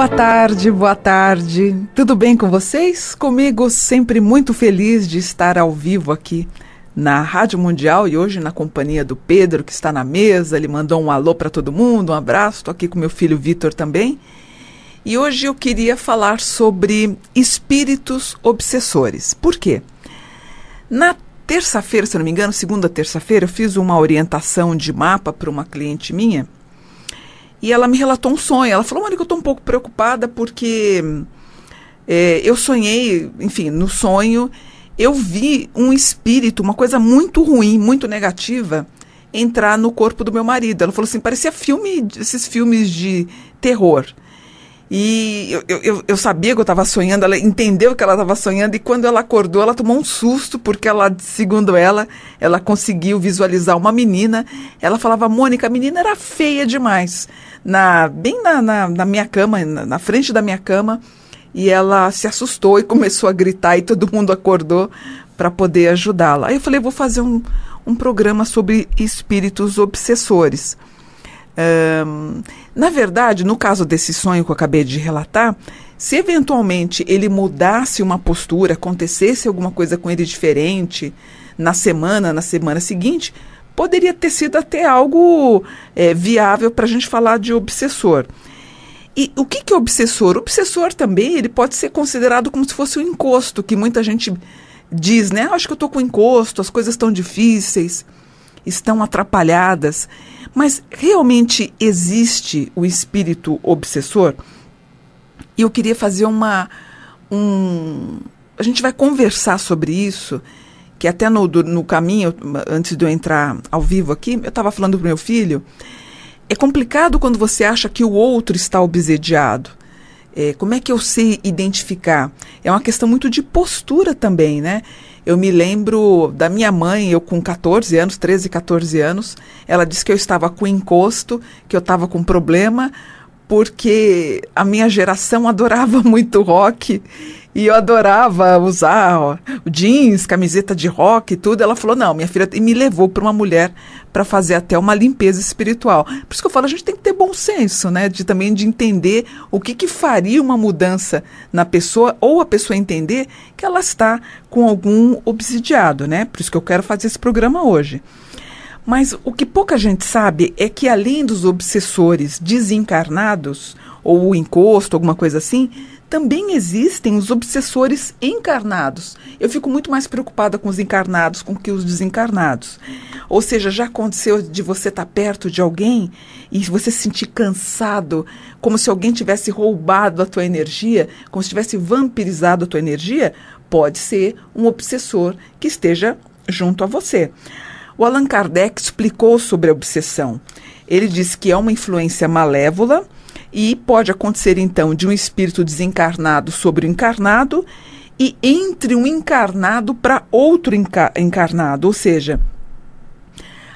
Boa tarde, boa tarde. Tudo bem com vocês? Comigo, sempre muito feliz de estar ao vivo aqui na Rádio Mundial e hoje na companhia do Pedro, que está na mesa. Ele mandou um alô para todo mundo, um abraço. Estou aqui com meu filho Vitor também. E hoje eu queria falar sobre espíritos obsessores. Por quê? Na terça-feira, se não me engano, segunda terça-feira, eu fiz uma orientação de mapa para uma cliente minha e ela me relatou um sonho. Ela falou, Mônica, eu estou um pouco preocupada porque é, eu sonhei, enfim, no sonho, eu vi um espírito, uma coisa muito ruim, muito negativa, entrar no corpo do meu marido. Ela falou assim, parecia filme, esses filmes de terror. E eu, eu, eu sabia que eu estava sonhando, ela entendeu que ela estava sonhando, e quando ela acordou, ela tomou um susto, porque ela, segundo ela, ela conseguiu visualizar uma menina. Ela falava, Mônica, a menina era feia demais. Na, bem na, na, na minha cama, na, na frente da minha cama. E ela se assustou e começou a gritar, e todo mundo acordou para poder ajudá-la. Aí eu falei, vou fazer um, um programa sobre espíritos obsessores na verdade, no caso desse sonho que eu acabei de relatar, se eventualmente ele mudasse uma postura, acontecesse alguma coisa com ele diferente na semana, na semana seguinte, poderia ter sido até algo é, viável para a gente falar de obsessor. E o que, que é obsessor? O obsessor também ele pode ser considerado como se fosse um encosto, que muita gente diz, né? Ah, acho que eu estou com encosto, as coisas estão difíceis, estão atrapalhadas. Mas realmente existe o espírito obsessor? E eu queria fazer uma. Um, a gente vai conversar sobre isso, que até no, no caminho, antes de eu entrar ao vivo aqui, eu estava falando para meu filho. É complicado quando você acha que o outro está obsediado. É, como é que eu sei identificar? É uma questão muito de postura também, né? Eu me lembro da minha mãe, eu com 14 anos, 13, 14 anos, ela disse que eu estava com encosto, que eu estava com problema, porque a minha geração adorava muito rock e eu adorava usar ó, jeans, camiseta de rock e tudo. Ela falou: "Não, minha filha", e me levou para uma mulher para fazer até uma limpeza espiritual. Por isso que eu falo, a gente tem que ter bom senso, né, de também de entender o que que faria uma mudança na pessoa ou a pessoa entender que ela está com algum obsidiado, né? Por isso que eu quero fazer esse programa hoje. Mas o que pouca gente sabe é que, além dos obsessores desencarnados, ou o encosto, alguma coisa assim, também existem os obsessores encarnados. Eu fico muito mais preocupada com os encarnados com que os desencarnados. Ou seja, já aconteceu de você estar tá perto de alguém e você se sentir cansado, como se alguém tivesse roubado a tua energia, como se tivesse vampirizado a tua energia? Pode ser um obsessor que esteja junto a você. O Allan Kardec explicou sobre a obsessão. Ele diz que é uma influência malévola e pode acontecer então de um espírito desencarnado sobre o encarnado e entre um encarnado para outro enca encarnado, ou seja,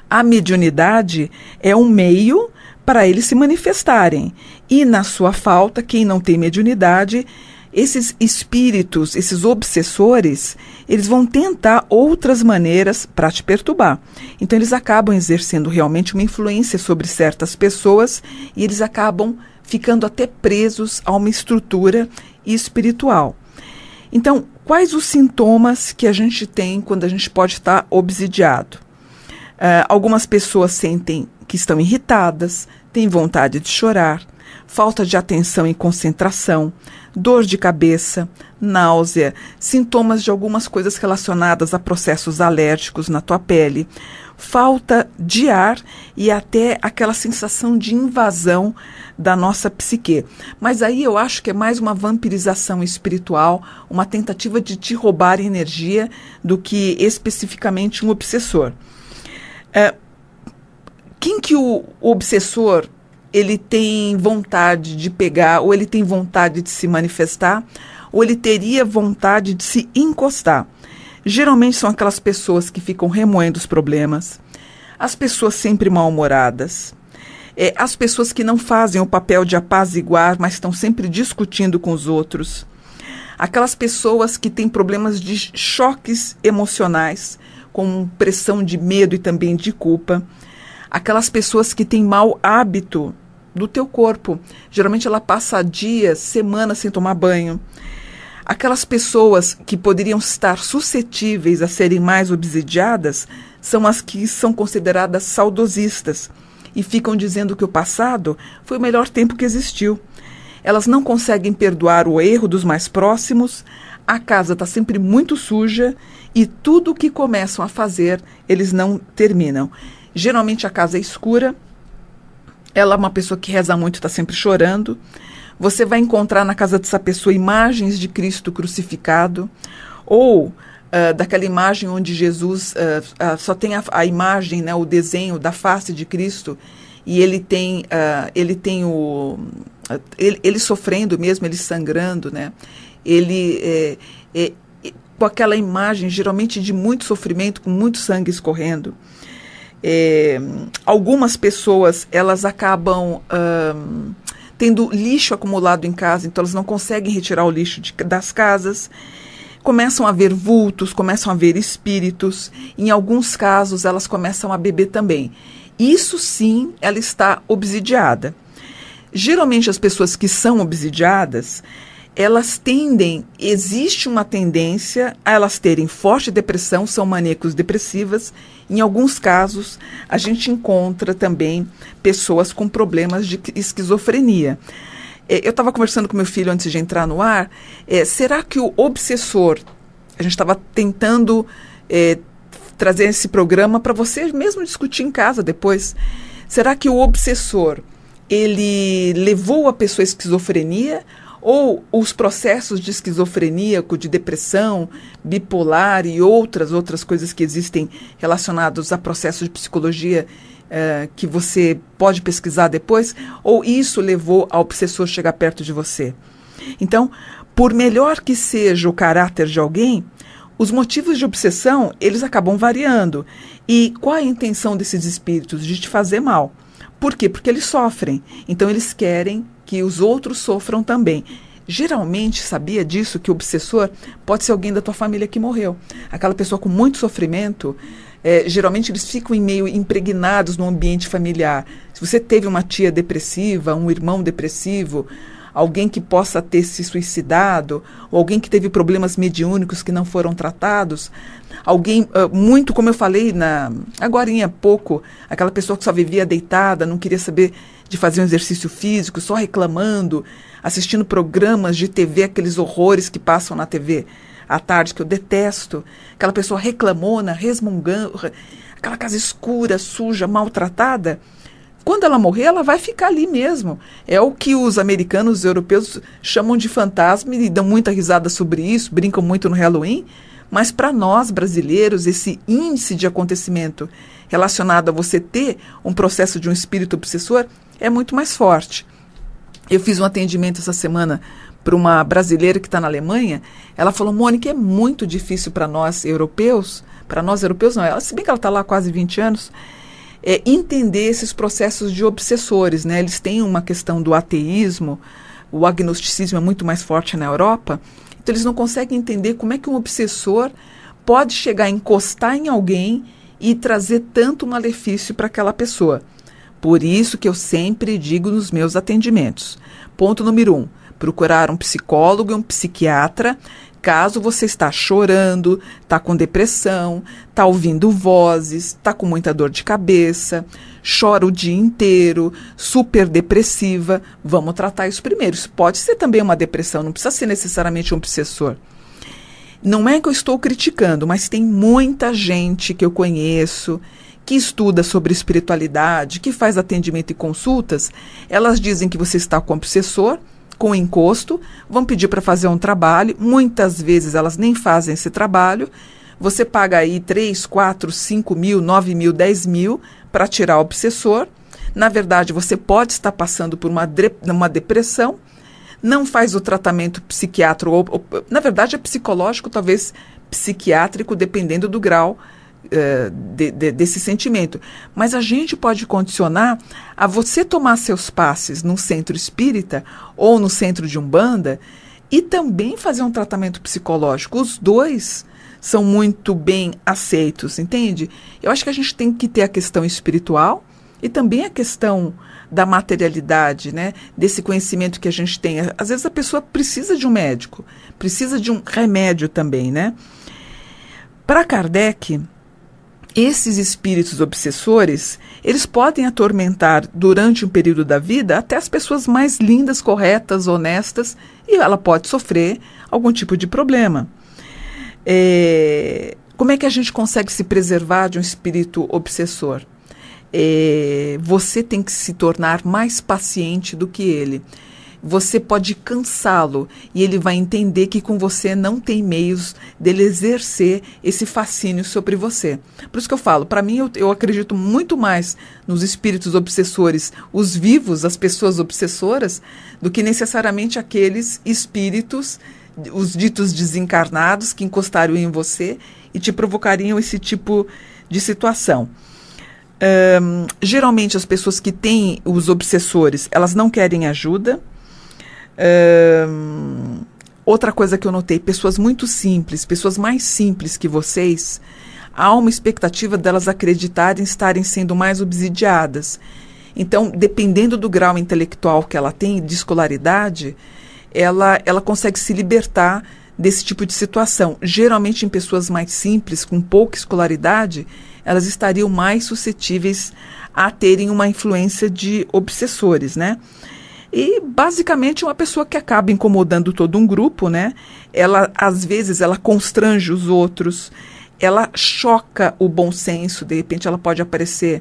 a mediunidade é um meio para eles se manifestarem. E na sua falta, quem não tem mediunidade esses espíritos, esses obsessores, eles vão tentar outras maneiras para te perturbar. Então, eles acabam exercendo realmente uma influência sobre certas pessoas e eles acabam ficando até presos a uma estrutura espiritual. Então, quais os sintomas que a gente tem quando a gente pode estar obsidiado? Uh, algumas pessoas sentem que estão irritadas, têm vontade de chorar falta de atenção e concentração, dor de cabeça, náusea, sintomas de algumas coisas relacionadas a processos alérgicos na tua pele, falta de ar e até aquela sensação de invasão da nossa psique. Mas aí eu acho que é mais uma vampirização espiritual, uma tentativa de te roubar energia do que especificamente um obsessor. É, quem que o obsessor ele tem vontade de pegar, ou ele tem vontade de se manifestar, ou ele teria vontade de se encostar. Geralmente são aquelas pessoas que ficam remoendo os problemas, as pessoas sempre mal-humoradas, é, as pessoas que não fazem o papel de apaziguar, mas estão sempre discutindo com os outros, aquelas pessoas que têm problemas de choques emocionais, com pressão de medo e também de culpa, aquelas pessoas que têm mau hábito do teu corpo. Geralmente ela passa dias, semanas sem tomar banho. Aquelas pessoas que poderiam estar suscetíveis a serem mais obsidiadas são as que são consideradas saudosistas e ficam dizendo que o passado foi o melhor tempo que existiu. Elas não conseguem perdoar o erro dos mais próximos, a casa está sempre muito suja e tudo o que começam a fazer eles não terminam. Geralmente a casa é escura, ela é uma pessoa que reza muito, está sempre chorando. Você vai encontrar na casa dessa pessoa imagens de Cristo crucificado ou uh, daquela imagem onde Jesus uh, uh, só tem a, a, imagem, né, o desenho da face de Cristo e ele tem, ele tem o ele, ele, sofrendo mesmo, ele sangrando, né? Ele é, é, com aquela imagem geralmente de muito sofrimento, com muito sangue escorrendo é, algumas pessoas elas acabam tendo lixo acumulado em casa, então elas não conseguem retirar o lixo de, das casas. Começam a ver vultos, começam a ver espíritos. Em alguns casos, elas começam a beber também. Isso sim, ela está obsidiada. Geralmente, as pessoas que são obsidiadas, elas tendem, existe uma tendência a elas terem forte depressão, são maníacos depressivas. Em alguns casos, a gente encontra também pessoas com problemas de esquizofrenia. É, eu estava conversando com meu filho antes de entrar no ar. É, será que o obsessor, a gente estava tentando é, trazer esse programa para você mesmo discutir em casa depois. Será que o obsessor ele levou a pessoa à esquizofrenia ou os processos de esquizofreníaco, de depressão, bipolar e outras outras coisas que existem relacionados a processos de psicologia eh, que você pode pesquisar depois, ou isso levou ao obsessor chegar perto de você. Então, por melhor que seja o caráter de alguém, os motivos de obsessão, eles acabam variando. E qual a intenção desses espíritos? De te fazer mal. Por quê? Porque eles sofrem. Então eles querem que os outros sofram também. Geralmente, sabia disso que o obsessor pode ser alguém da tua família que morreu. Aquela pessoa com muito sofrimento, é, geralmente eles ficam meio impregnados no ambiente familiar. Se você teve uma tia depressiva, um irmão depressivo, alguém que possa ter se suicidado, ou alguém que teve problemas mediúnicos que não foram tratados, alguém uh, muito, como eu falei na agora há pouco, aquela pessoa que só vivia deitada, não queria saber de fazer um exercício físico, só reclamando, assistindo programas de TV, aqueles horrores que passam na TV à tarde, que eu detesto. Aquela pessoa reclamona, resmungando, aquela casa escura, suja, maltratada. Quando ela morrer, ela vai ficar ali mesmo. É o que os americanos os europeus chamam de fantasma e dão muita risada sobre isso, brincam muito no Halloween. Mas para nós brasileiros, esse índice de acontecimento relacionado a você ter um processo de um espírito obsessor é muito mais forte. Eu fiz um atendimento essa semana para uma brasileira que está na Alemanha. Ela falou, Mônica, é muito difícil para nós europeus, para nós europeus não, ela, se bem que ela está lá há quase 20 anos, é, entender esses processos de obsessores. Né? Eles têm uma questão do ateísmo, o agnosticismo é muito mais forte na Europa, então eles não conseguem entender como é que um obsessor pode chegar a encostar em alguém e trazer tanto malefício para aquela pessoa. Por isso que eu sempre digo nos meus atendimentos. Ponto número um: procurar um psicólogo e um psiquiatra caso você está chorando, está com depressão, está ouvindo vozes, está com muita dor de cabeça, chora o dia inteiro, super depressiva, vamos tratar isso primeiro. Isso pode ser também uma depressão, não precisa ser necessariamente um obsessor. Não é que eu estou criticando, mas tem muita gente que eu conheço que estuda sobre espiritualidade, que faz atendimento e consultas, elas dizem que você está com obsessor, com encosto, vão pedir para fazer um trabalho, muitas vezes elas nem fazem esse trabalho. Você paga aí 3, 4, 5 mil, 9 mil, 10 mil para tirar o obsessor. Na verdade, você pode estar passando por uma, uma depressão, não faz o tratamento psiquiátrico, ou, ou, na verdade é psicológico, talvez psiquiátrico, dependendo do grau é, de, de, desse sentimento. Mas a gente pode condicionar a você tomar seus passes num centro espírita ou no centro de umbanda e também fazer um tratamento psicológico. Os dois são muito bem aceitos, entende? Eu acho que a gente tem que ter a questão espiritual e também a questão da materialidade, né? Desse conhecimento que a gente tem. Às vezes a pessoa precisa de um médico, precisa de um remédio também, né? Para Kardec, esses espíritos obsessores, eles podem atormentar durante um período da vida até as pessoas mais lindas, corretas, honestas, e ela pode sofrer algum tipo de problema. É, como é que a gente consegue se preservar de um espírito obsessor? É, você tem que se tornar mais paciente do que ele você pode cansá-lo e ele vai entender que com você não tem meios dele exercer esse fascínio sobre você. Por isso que eu falo, para mim eu, eu, acredito muito mais nos espíritos obsessores, os vivos, as pessoas obsessoras, do que necessariamente aqueles espíritos, os ditos desencarnados, que encostariam em você e te provocariam esse tipo de situação. Um, geralmente as pessoas que têm os obsessores, elas não querem ajuda, outra coisa que eu notei: pessoas muito simples, pessoas mais simples que vocês, há uma expectativa delas acreditarem estarem sendo mais obsidiadas. Então, dependendo do grau intelectual que ela tem, de escolaridade, ela, ela consegue se libertar desse tipo de situação. Geralmente, em pessoas mais simples, com pouca escolaridade, elas estariam mais suscetíveis a terem uma influência de obsessores, né? E basicamente uma pessoa que acaba incomodando todo um grupo, né? Ela às vezes ela constrange os outros, ela choca o bom senso, de repente ela pode aparecer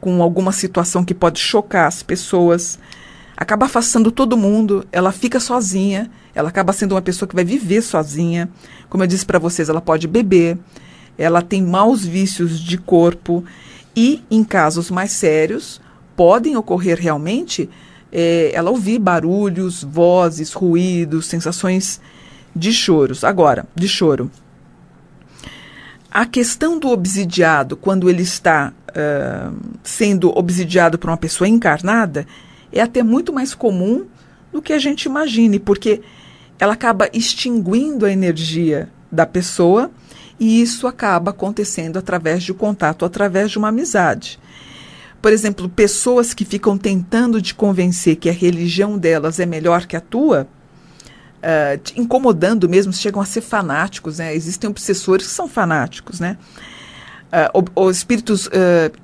com alguma situação que pode chocar as pessoas, acaba afastando todo mundo, ela fica sozinha, ela acaba sendo uma pessoa que vai viver sozinha. Como eu disse para vocês, ela pode beber, ela tem maus vícios de corpo e, em casos mais sérios, podem ocorrer realmente é, ela ouvir barulhos, vozes, ruídos, sensações de choros. Agora, de choro. A questão do obsidiado, quando ele está uh, sendo obsidiado por uma pessoa encarnada, é até muito mais comum do que a gente imagine, porque ela acaba extinguindo a energia da pessoa e isso acaba acontecendo através de um contato, através de uma amizade por exemplo, pessoas que ficam tentando te convencer que a religião delas é melhor que a tua, uh, te incomodando mesmo, chegam a ser fanáticos, né? Existem obsessores que são fanáticos, né? Uh, ah, ou, ou espíritos, uh,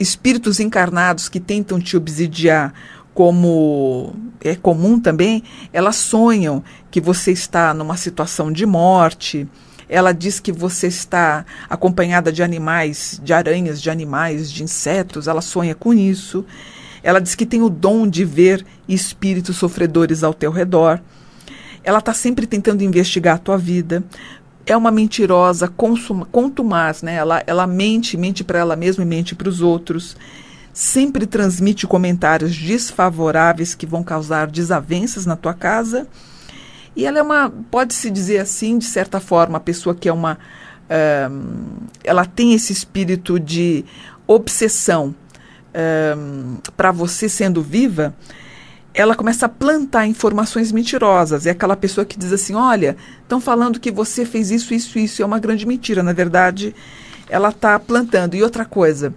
espíritos encarnados que tentam te obsidiar, como é comum também, elas sonham que você está numa situação de morte, ela diz que você está acompanhada de animais, de aranhas, de animais, de insetos. Ela sonha com isso. Ela diz que tem o dom de ver espíritos sofredores ao teu redor. Ela está sempre tentando investigar a tua vida. É uma mentirosa, consuma, contumaz, né? Ela, ela mente, mente para ela mesma e mente para os outros. Sempre transmite comentários desfavoráveis que vão causar desavenças na tua casa e ela é uma, pode-se dizer assim, de certa forma, a pessoa que é uma. Um, eh, ela tem esse espírito de obsessão um, eh, para você sendo viva, ela começa a plantar informações mentirosas. É aquela pessoa que diz assim: olha, estão falando que você fez isso, isso, isso. É uma grande mentira. Na verdade, ela está plantando. E outra coisa,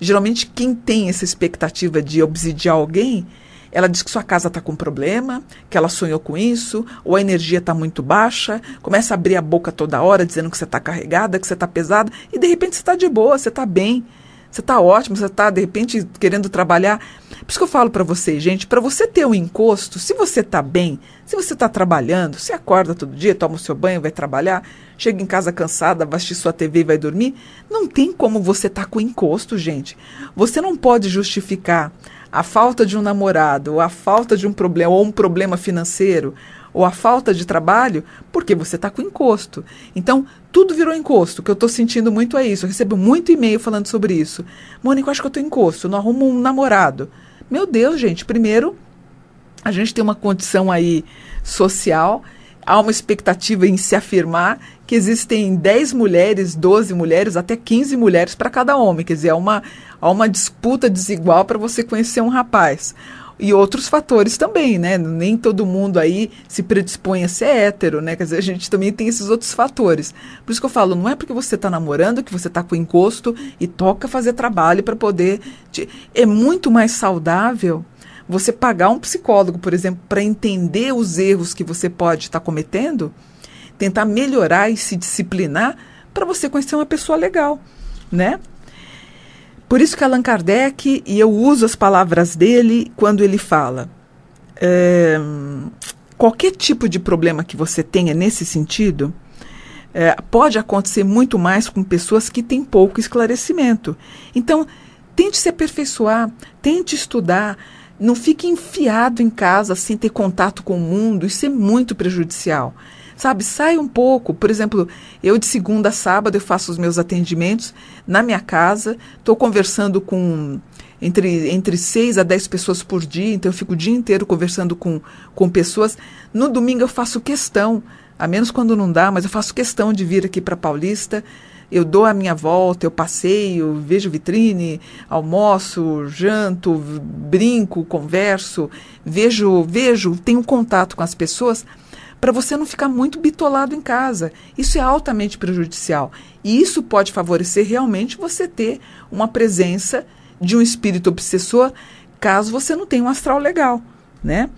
geralmente quem tem essa expectativa de obsidiar alguém ela diz que sua casa está com problema, que ela sonhou com isso, ou a energia está muito baixa, começa a abrir a boca toda hora dizendo que você está carregada, que você está pesada, e de repente você está de boa, você está bem. Você está ótimo, você está, de repente, querendo trabalhar. Por isso que eu falo para você, gente, para você ter um encosto, se você está bem, se você está trabalhando, você acorda todo dia, toma o seu banho, vai trabalhar, chega em casa cansada, vai assistir sua TV e vai dormir, não tem como você estar tá com encosto, gente. Você não pode justificar a falta de um namorado, a falta de um problema, ou um problema financeiro, ou a falta de trabalho, porque você está com encosto. Então, tudo virou encosto. O que eu estou sentindo muito é isso. Eu recebo muito e-mail falando sobre isso. Mônica, eu acho que eu estou encosto, não arrumo um namorado. Meu Deus, gente, primeiro, a gente tem uma condição aí social, há uma expectativa em se afirmar que existem 10 mulheres, 12 mulheres, até 15 mulheres para cada homem. Quer dizer, há uma, há uma disputa desigual para você conhecer um rapaz e outros fatores também, né? Nem todo mundo aí se predispõe a ser hétero, né? Quer dizer, a gente também tem esses outros fatores. Por isso que eu falo, não é porque você está namorando que você está com encosto e toca fazer trabalho para poder. Te... É muito mais saudável você pagar um psicólogo, por exemplo, para entender os erros que você pode estar tá cometendo, tentar melhorar e se disciplinar para você conhecer uma pessoa legal, né? Por isso que Allan Kardec, e eu uso as palavras dele quando ele fala, é, qualquer tipo de problema que você tenha nesse sentido, é, pode acontecer muito mais com pessoas que têm pouco esclarecimento. Então, tente se aperfeiçoar, tente estudar, não fique enfiado em casa sem ter contato com o mundo, isso é muito prejudicial. Sabe, sai um pouco. Por exemplo, eu de segunda a sábado eu faço os meus atendimentos na minha casa, estou conversando com entre, entre seis a dez pessoas por dia, então eu fico o dia inteiro conversando com, com pessoas. No domingo eu faço questão, a menos quando não dá, mas eu faço questão de vir aqui para Paulista. Eu dou a minha volta, eu passeio, vejo vitrine, almoço, janto, brinco, converso, vejo, vejo, tenho contato com as pessoas para você não ficar muito bitolado em casa. Isso é altamente prejudicial. E isso pode favorecer realmente você ter uma presença de um espírito obsessor, caso você não tenha um astral legal, né?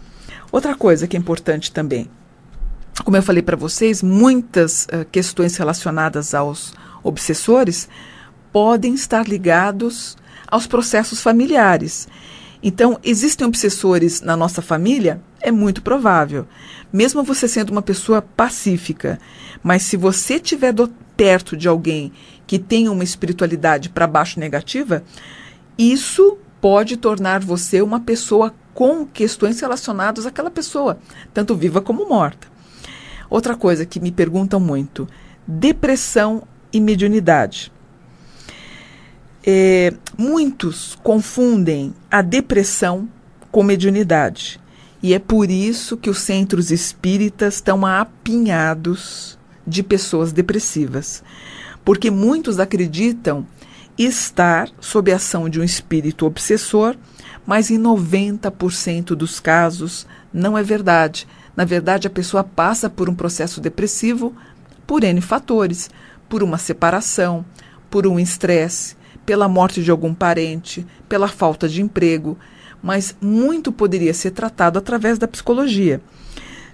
Outra coisa que é importante também, como eu falei para vocês, muitas uh, questões relacionadas aos obsessores podem estar ligados aos processos familiares. Então, existem obsessores na nossa família? É muito provável. Mesmo você sendo uma pessoa pacífica, mas se você tiver perto de alguém que tenha uma espiritualidade para baixo negativa, isso pode tornar você uma pessoa com questões relacionadas àquela pessoa, tanto viva como morta. Outra coisa que me perguntam muito: depressão e mediunidade. É, muitos confundem a depressão com mediunidade. E é por isso que os centros espíritas estão apinhados de pessoas depressivas. Porque muitos acreditam estar sob a ação de um espírito obsessor, mas em 90% dos casos não é verdade. Na verdade, a pessoa passa por um processo depressivo por N fatores, por uma separação, por um estresse, pela morte de algum parente, pela falta de emprego, mas muito poderia ser tratado através da psicologia.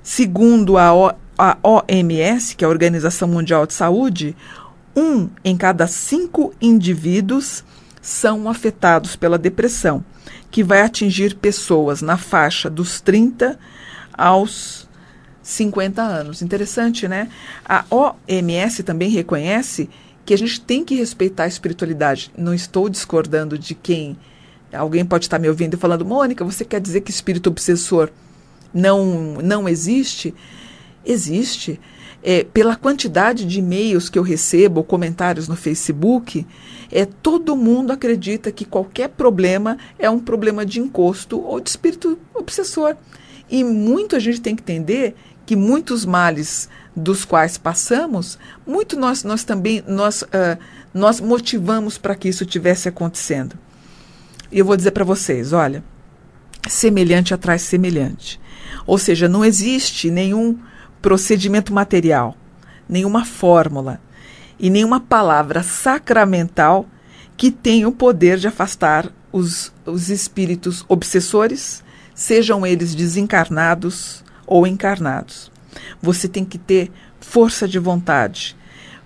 Segundo a, o, a OMS, que é a Organização Mundial de Saúde, um em cada cinco indivíduos são afetados pela depressão, que vai atingir pessoas na faixa dos 30 aos 50 anos. Interessante, né? A OMS também reconhece que a gente tem que respeitar a espiritualidade. Não estou discordando de quem. Alguém pode estar me ouvindo e falando, Mônica, você quer dizer que espírito obsessor não, não existe? Existe. É, pela quantidade de e-mails que eu recebo, comentários no Facebook, é todo mundo acredita que qualquer problema é um problema de encosto ou de espírito obsessor. E muito a gente tem que entender que muitos males dos quais passamos, muito nós, nós também nós, uh, nós motivamos para que isso tivesse acontecendo. E eu vou dizer para vocês, olha, semelhante atrás semelhante. Ou seja, não existe nenhum procedimento material, nenhuma fórmula e nenhuma palavra sacramental que tenha o poder de afastar os, os espíritos obsessores, sejam eles desencarnados ou encarnados. Você tem que ter força de vontade.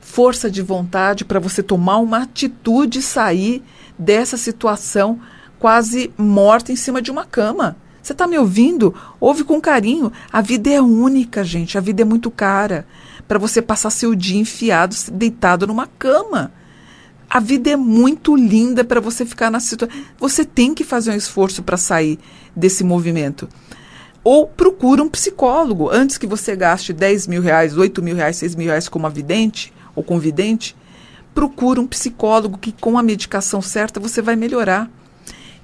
Força de vontade para você tomar uma atitude e sair dessa situação quase morta em cima de uma cama. Você está me ouvindo? Ouve com carinho. A vida é única, gente. A vida é muito cara para você passar seu dia enfiado, deitado numa cama. A vida é muito linda para você ficar na situação. Você tem que fazer um esforço para sair desse movimento ou procura um psicólogo antes que você gaste 10 mil reais, 8 mil reais, 6 mil reais como avidente vidente ou convidente Procura um psicólogo que com a medicação certa você vai melhorar.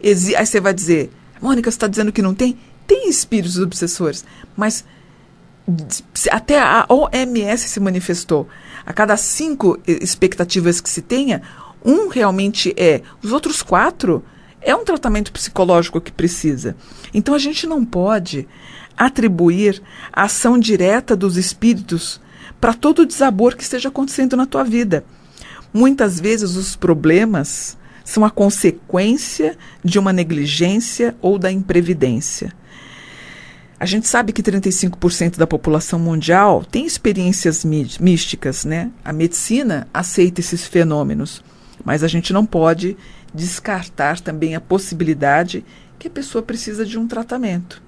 Exi Aí você vai dizer, Mônica, você está dizendo que não tem? Tem espíritos obsessores, mas até a OMS se manifestou. A cada cinco expectativas que se tenha, um realmente é. Os outros quatro é um tratamento psicológico que precisa. Então a gente não pode atribuir a ação direta dos espíritos para todo o desabor que esteja acontecendo na tua vida. Muitas vezes os problemas são a consequência de uma negligência ou da imprevidência. A gente sabe que 35% da população mundial tem experiências místicas, né? A medicina aceita esses fenômenos, mas a gente não pode descartar também a possibilidade que a pessoa precisa de um tratamento.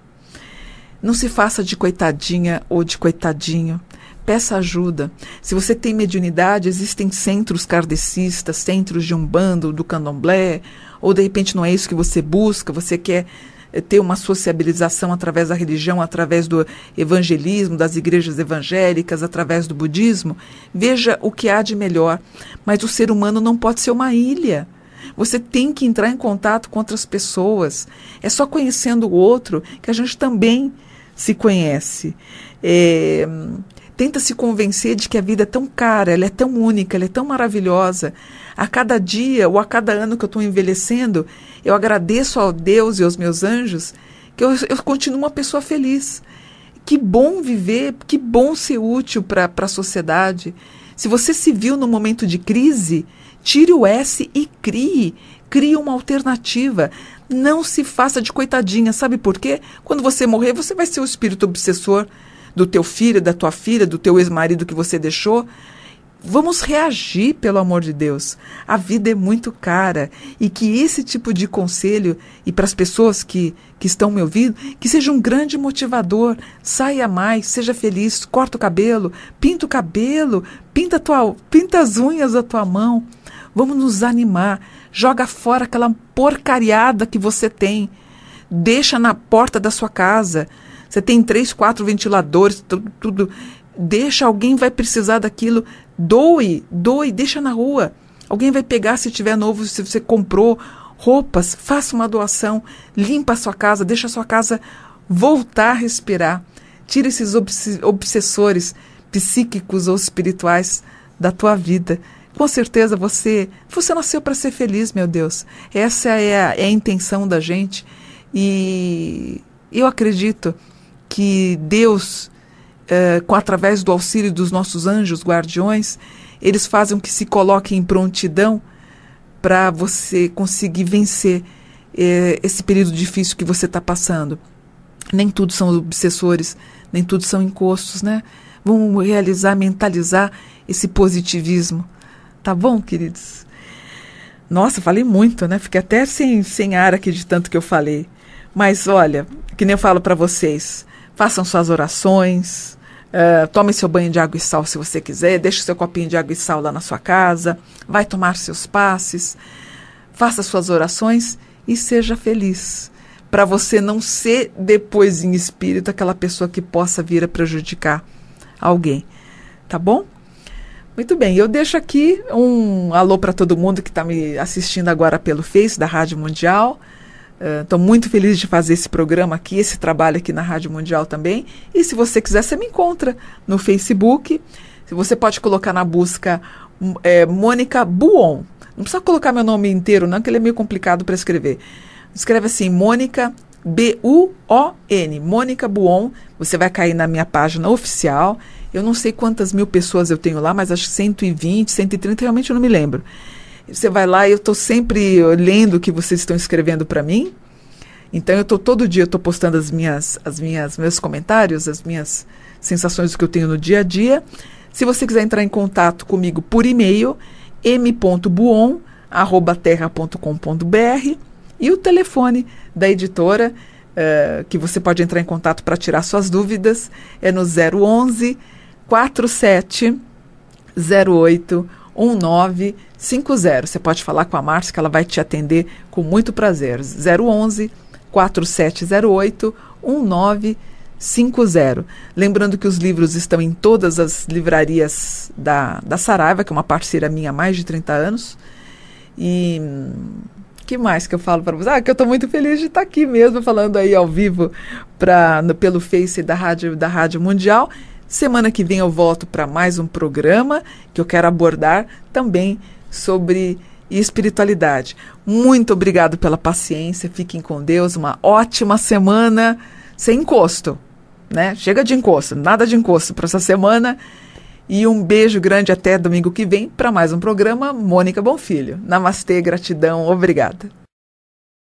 Não se faça de coitadinha ou de coitadinho. Peça ajuda. Se você tem mediunidade, existem centros kardecistas, centros de umbando, do candomblé, ou de repente não é isso que você busca, você quer eh, ter uma sociabilização através da religião, através do evangelismo, das igrejas evangélicas, através do budismo, veja o que há de melhor. Mas o ser humano não pode ser uma ilha. Você tem que entrar em contato com outras pessoas. É só conhecendo o outro que a gente também se conhece. É, tenta se convencer de que a vida é tão cara, ela é tão única, ela é tão maravilhosa. A cada dia ou a cada ano que eu estou envelhecendo, eu agradeço ao Deus e aos meus anjos que eu, eu continuo uma pessoa feliz. Que bom viver, que bom ser útil para a sociedade. Se você se viu no momento de crise, tire o S e crie. Crie uma alternativa. Não se faça de coitadinha, sabe por quê? Quando você morrer, você vai ser o espírito obsessor do teu filho, da tua filha, do teu ex-marido que você deixou. Vamos reagir, pelo amor de Deus. A vida é muito cara e que esse tipo de conselho, e para as pessoas que, que estão me ouvindo, que seja um grande motivador. Saia mais, seja feliz, corta o cabelo, pinta o cabelo, pinta, tua, pinta as unhas da tua mão. Vamos nos animar. Joga fora aquela porcariada que você tem. Deixa na porta da sua casa. Você tem três, quatro ventiladores, tudo, tudo deixa alguém vai precisar daquilo, Doe, doe, deixa na rua. Alguém vai pegar se tiver novo, se você comprou roupas, faça uma doação, limpa a sua casa, deixa a sua casa voltar a respirar. Tira esses obs obsessores psíquicos ou espirituais da tua vida. Com certeza você, você nasceu para ser feliz, meu Deus. Essa é a, é a intenção da gente. E eu acredito que Deus eh, com através do auxílio dos nossos anjos guardiões, eles fazem que se coloque em prontidão para você conseguir vencer é, esse período difícil que você está passando. Nem tudo são obsessores, nem tudo são encostos, né? Vamos realizar, mentalizar esse positivismo. Tá bom, queridos? Nossa, falei muito, né? Fiquei até sem, sem ar aqui de tanto que eu falei. Mas olha, que nem eu falo para vocês, façam suas orações, uh, tome seu banho de água e sal se você quiser, deixe seu copinho de água e sal lá na sua casa, vai tomar seus passes, faça suas orações e seja feliz. Para você não ser depois em espírito aquela pessoa que possa vir a prejudicar alguém. Tá bom? Muito bem, eu deixo aqui um alô para todo mundo que está me assistindo agora pelo Face da Rádio Mundial. Estou uh, muito feliz de fazer esse programa aqui, esse trabalho aqui na Rádio Mundial também. E se você quiser, você me encontra no Facebook. Você pode colocar na busca hum, é, Mônica Buon. Não precisa colocar meu nome inteiro, não, que ele é meio complicado para escrever. Escreve assim, Mônica B-U-O-N, Mônica Buon. Você vai cair na minha página oficial. Eu não sei quantas mil pessoas eu tenho lá, mas acho que 120, 130, realmente eu não me lembro. Você vai lá eu estou sempre lendo o que vocês estão escrevendo para mim. Então eu estou todo dia, estou postando as minhas, as minhas, meus comentários, as minhas sensações que eu tenho no dia a dia. Se você quiser entrar em contato comigo por e-mail, m.buon@terra.com.br e o telefone da editora uh, que você pode entrar em contato para tirar suas dúvidas é no 011 47 08 1950. Você pode falar com a Márcia que ela vai te atender com muito prazer. 011 4708 1950. Lembrando que os livros estão em todas as livrarias da, da Saraiva, que é uma parceira minha há mais de 30 anos. E hum, que mais que eu falo para você? Ah, que eu estou muito feliz de estar tá aqui mesmo falando aí ao vivo pra, no, pelo Face da Rádio da Rádio Mundial Semana que vem eu volto para mais um programa que eu quero abordar também sobre espiritualidade. Muito obrigado pela paciência, fiquem com Deus, uma ótima semana sem encosto, né? Chega de encosto, nada de encosto para essa semana. E um beijo grande até domingo que vem para mais um programa Mônica Bonfilho. Namastê, gratidão, obrigada.